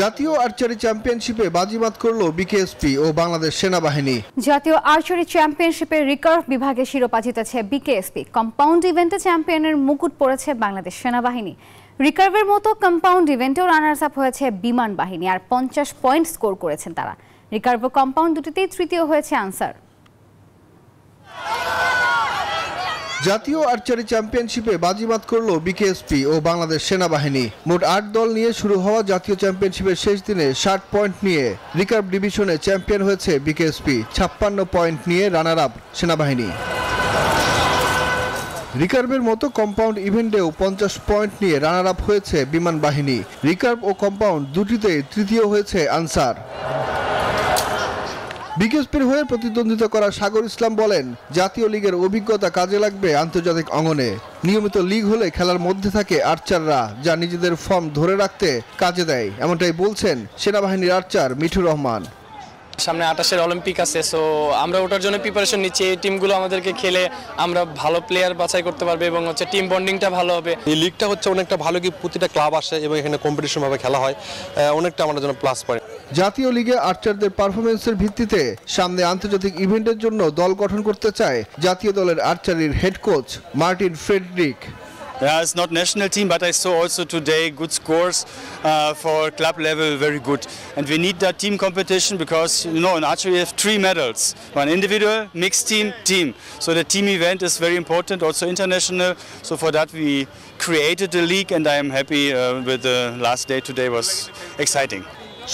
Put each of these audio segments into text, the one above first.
জাতীয় আর্চারি চ্যাম্পিয়নশিপে বাজিমাত করল বিকেএসপি ও বাংলাদেশ সেনাবাহিনী জাতীয় আর্চারি চ্যাম্পিয়নশিপের রিকার্ভ বিভাগে শিরোপা জিতেছে বিকেএসপি কম্পাউন্ড ইভেন্টে চ্যাম্পিয়নের মুকুট পড়েছে বাংলাদেশ সেনাবাহিনী রিকার্ভের মতো কম্পাউন্ড ইভেন্টেও রানার্স আপ হয়েছে বিমান বাহিনী আর পঞ্চাশ পয়েন্ট স্কোর করেছেন তারা রিকার্ভ কম্পাউন্ড দুটিতেই তৃতীয় হয়েছে আনসার জাতীয় আর্চারি চ্যাম্পিয়নশিপে বাজিমাত করল বিকেএসপি ও বাংলাদেশ সেনাবাহিনী মোট আট দল নিয়ে শুরু হওয়া জাতীয় চ্যাম্পিয়নশিপের শেষ দিনে ষাট পয়েন্ট নিয়ে রিকার্ভ ডিভিশনে চ্যাম্পিয়ন হয়েছে বিকেএসপি ছাপ্পান্ন পয়েন্ট নিয়ে রানার আপ সেনাবাহিনী রিকার্ভের মতো কম্পাউন্ড ইভেন্টেও পঞ্চাশ পয়েন্ট নিয়ে রানার আপ হয়েছে বিমান বাহিনী রিকার্ভ ও কম্পাউন্ড দুটিতে তৃতীয় হয়েছে আনসার বিকেএসপির হয়ে প্রতিদ্বন্দ্বিতা করা সাগর ইসলাম বলেন জাতীয় লীগের অভিজ্ঞতা কাজে লাগবে আন্তর্জাতিক অঙ্গনে নিয়মিত লিগ হলে খেলার মধ্যে থাকে আর্চাররা যা নিজেদের ফর্ম ধরে রাখতে কাজে দেয় এমনটাই বলছেন সেনাবাহিনীর আর্চার মিঠুর রহমান সামনে আঠাশের অলিম্পিক আছে সো আমরা ওটার জন্য প্রিপারেশন নিচ্ছি এই টিমগুলো আমাদেরকে খেলে আমরা ভালো প্লেয়ার বাছাই করতে পারবে এবং হচ্ছে টিম বন্ডিংটা ভালো হবে এই লিগটা হচ্ছে অনেকটা ভালো কি প্রতিটা ক্লাব আসে এবং এখানে কম্পিটিশনভাবে খেলা হয় অনেকটা আমাদের জন্য প্লাস পয়েন্ট জাতীয় লিগে আর্চারদের পারফরমেন্সের ভিত্তিতে সামনে আন্তর্জাতিক ইভেন্টের জন্য দল গঠন করতে চায় জাতীয় দলের আর্চারির head coach Martin Frederick Yeah, it's not national team, but I saw also today good scores uh, for club level, very good. And we need that team competition because, you know, in archery we have three medals. One individual, mixed team, team. So the team event is very important, also international. So for that we created the league and I am happy uh, with the last day today was exciting.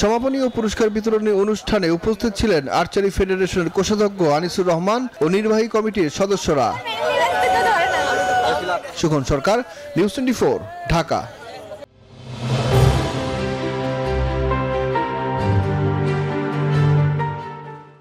সমাপনী ও পুরস্কার বিতরণী অনুষ্ঠানে উপস্থিত ছিলেন archery ফেডারেশনের কোষাধ্যক্ষ আনিসুর রহমান ও নির্বাহী কমিটির সদস্যরা হ্যাঁ, সুখন সরকার নিউজ টোয়েন্টি ঢাকা